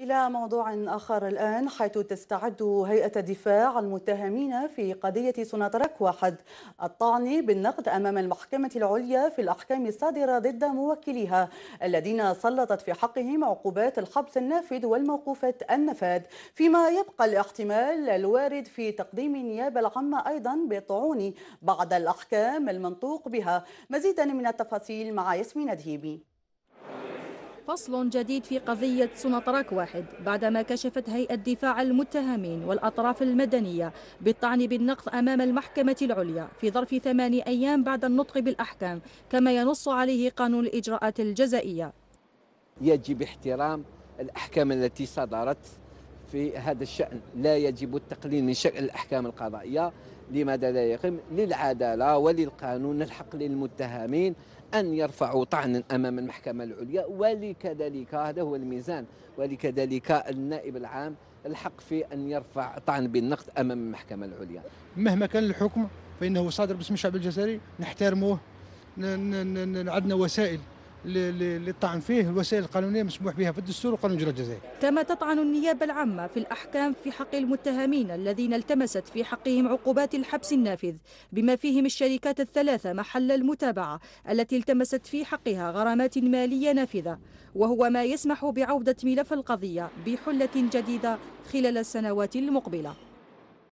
إلى موضوع آخر الآن حيث تستعد هيئة دفاع المتهمين في قضية سوناتراك واحد الطعن بالنقد أمام المحكمة العليا في الأحكام الصادرة ضد موكليها الذين سلطت في حقهم عقوبات الحبس النافذ والموقوفات النفاذ فيما يبقى الاحتمال الوارد في تقديم النيابة العامة أيضا بطعون بعض الأحكام المنطوق بها مزيدا من التفاصيل مع ياسمين دهيبي فصل جديد في قضية سنطرك واحد بعدما كشفت هيئة دفاع المتهمين والأطراف المدنية بالطعن بالنقض أمام المحكمة العليا في ظرف ثمان أيام بعد النطق بالأحكام كما ينص عليه قانون الإجراءات الجزائية يجب احترام الأحكام التي صدرت في هذا الشأن لا يجب التقليل من شأن الأحكام القضائية لماذا لا يقيم للعدالة وللقانون الحق للمتهمين أن يرفعوا طعنا أمام المحكمة العليا ولكذلك هذا هو الميزان ولكذلك النائب العام الحق في أن يرفع طعن بالنقد أمام المحكمة العليا مهما كان الحكم فإنه صادر باسم الشعب الجزائري نحترموه عندنا وسائل للطعن فيه الوسائل القانونيه مسموح بها في الدستور وقانون الاجراء الجزائي. كما تطعن النيابه العامه في الاحكام في حق المتهمين الذين التمست في حقهم عقوبات الحبس النافذ بما فيهم الشركات الثلاثه محل المتابعه التي التمست في حقها غرامات ماليه نافذه وهو ما يسمح بعوده ملف القضيه بحله جديده خلال السنوات المقبله.